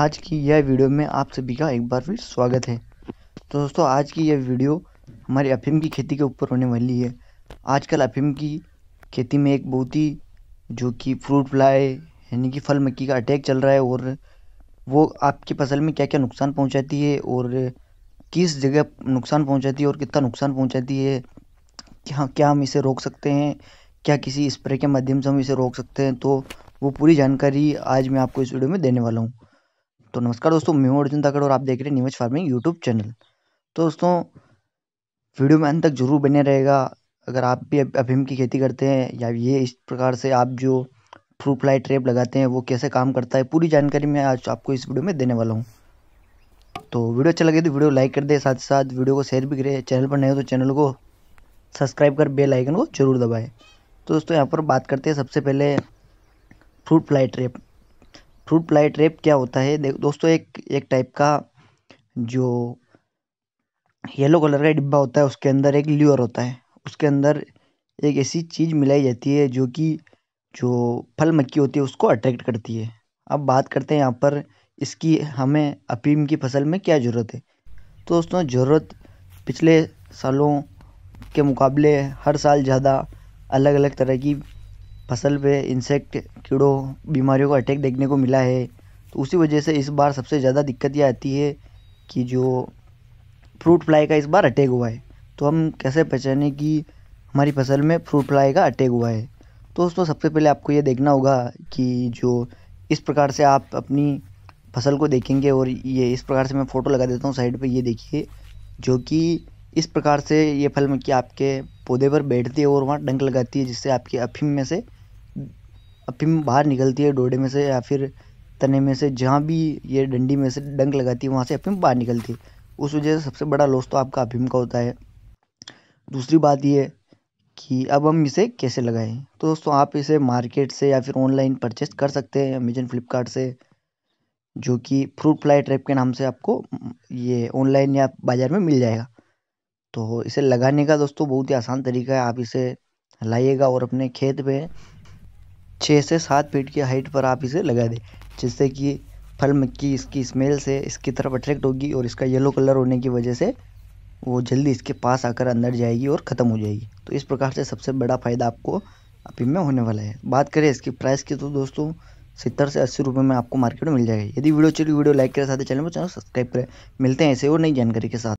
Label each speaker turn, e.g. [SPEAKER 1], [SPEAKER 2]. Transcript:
[SPEAKER 1] आज की यह वीडियो में आप सभी का एक बार फिर स्वागत है तो दोस्तों आज की यह वीडियो हमारी अफीम की खेती के ऊपर होने वाली है आजकल अफीम की खेती में एक बहुत ही जो कि फ्रूट फ्लाई यानी कि फल मक्की का अटैक चल रहा है और वो आपकी फसल में क्या क्या नुकसान पहुँचाती है और किस जगह नुकसान पहुँचाती है और कितना नुकसान पहुँचाती है क्या क्या हम इसे रोक सकते हैं क्या किसी स्प्रे के माध्यम से हम इसे रोक सकते हैं तो वो पूरी जानकारी आज मैं आपको इस वीडियो में देने वाला हूँ तो नमस्कार दोस्तों मैं अर्जुन धाकड़ और आप देख रहे हैं न्यूज फार्मिंग यूट्यूब चैनल तो दोस्तों वीडियो में अंत तक जरूर बने रहेगा अगर आप भी अफीम की खेती करते हैं या ये इस प्रकार से आप जो फ्रू फ्लाई ट्रेप लगाते हैं वो कैसे काम करता है पूरी जानकारी मैं आज आपको इस वीडियो में देने वाला हूँ तो वीडियो अच्छा लगे तो वीडियो लाइक कर दे साथ ही साथ वीडियो को शेयर भी करें चैनल पर नए हो तो चैनल को सब्सक्राइब कर बेल आइकन को जरूर दबाएं तो दोस्तों यहाँ पर बात करते हैं सबसे पहले fruit fly trap fruit fly trap क्या होता है देख दोस्तों एक एक टाइप का जो येलो कलर का डिब्बा होता है उसके अंदर एक ल्यूअर होता है उसके अंदर एक ऐसी चीज़ मिलाई जाती है जो कि जो फल मक्की होती है उसको अट्रैक्ट करती है अब बात करते हैं यहाँ पर इसकी हमें अफीम की फसल में क्या ज़रूरत है तो दोस्तों ज़रूरत पिछले सालों के मुकाबले हर साल ज़्यादा अलग अलग तरह की फसल पे इंसेक्ट कीड़ों बीमारियों का अटैक देखने को मिला है तो उसी वजह से इस बार सबसे ज़्यादा दिक्कत ये आती है कि जो फ्रूट फ्लाई का इस बार अटैक हुआ है तो हम कैसे पहचाने कि हमारी फसल में फ्रूट फ्लाई का अटैक हुआ है तो दोस्तों सबसे पहले आपको ये देखना होगा कि जो इस प्रकार से आप अपनी फसल को देखेंगे और ये इस प्रकार से मैं फ़ोटो लगा देता हूँ साइड पर ये देखिए जो कि इस प्रकार से ये फल मक्खी आपके पौधे पर बैठती है और वहाँ डंक लगाती है जिससे आपकी अफीम में से अफीम बाहर निकलती है डोडे में से या फिर तने में से जहाँ भी ये डंडी में से डंक लगाती है वहाँ से अफीम बाहर निकलती है उस वजह से सबसे बड़ा लॉस तो आपका अफीम का होता है दूसरी बात ये कि अब हम इसे कैसे लगाएं तो दोस्तों आप इसे मार्केट से या फिर ऑनलाइन परचेस कर सकते हैं अमेजन फ्लिपकार्ट से जो कि फ्रूट फ्लाई ट्रैप के नाम से आपको ये ऑनलाइन या बाज़ार में मिल जाएगा तो इसे लगाने का दोस्तों बहुत ही आसान तरीका है आप इसे लाइएगा और अपने खेत पे छः से सात फीट की हाइट पर आप इसे लगा दें जिससे कि फल मक्की इसकी स्मेल से इसकी तरफ अट्रैक्ट होगी और इसका येलो कलर होने की वजह से वो जल्दी इसके पास आकर अंदर जाएगी और ख़त्म हो जाएगी तो इस प्रकार से सबसे बड़ा फ़ायदा आपको अभी में होने वाला है बात करें इसकी प्राइस की तो दोस्तों सत्तर से अस्सी रुपये में आपको मार्केट में मिल जाएगी यदि वीडियो चली वीडियो लाइक करें साथ चैनल पर चैनल सब्सक्राइब करें मिलते हैं ऐसे और नई जानकारी के साथ